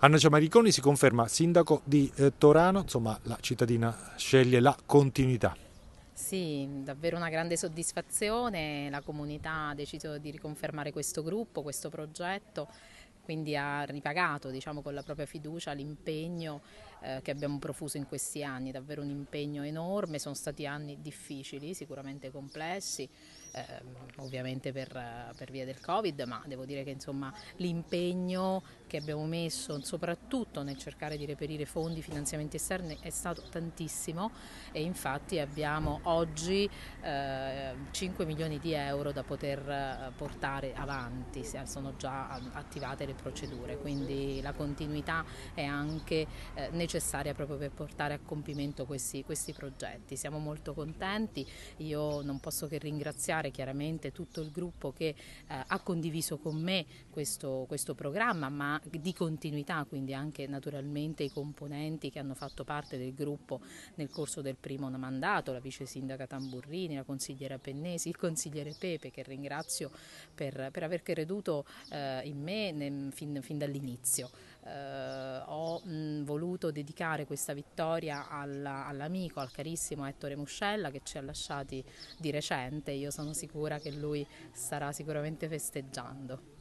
Anna Ciamariconi si conferma sindaco di eh, Torano, insomma la cittadina sceglie la continuità. Sì, davvero una grande soddisfazione, la comunità ha deciso di riconfermare questo gruppo, questo progetto, quindi ha ripagato diciamo, con la propria fiducia l'impegno eh, che abbiamo profuso in questi anni, davvero un impegno enorme, sono stati anni difficili, sicuramente complessi, Ehm, ovviamente per, per, via del Covid, ma devo dire che insomma, l'impegno che abbiamo messo soprattutto nel cercare di reperire fondi, finanziamenti esterni è stato tantissimo e infatti abbiamo oggi eh, 5 milioni di euro da poter eh, portare avanti, eh, sono già ehm, attivate le procedure, quindi la continuità è anche eh, necessaria proprio per portare a compimento questi, questi progetti. Siamo molto contenti, io non posso che ringraziare ringraziare chiaramente tutto il gruppo che eh, ha condiviso con me questo, questo, programma, ma di continuità, quindi anche naturalmente i componenti che hanno fatto parte del gruppo nel corso del primo mandato, la vice sindaca Tamburrini, la consigliera Pennesi, il consigliere Pepe che ringrazio per, per aver creduto eh, in me ne, fin, fin dall'inizio. Eh, ho, mh, mm, voluto dedicare questa vittoria alla, all'amico, al carissimo Ettore Muscella che ci ha lasciati di recente. Io sono sicura che lui starà sicuramente festeggiando.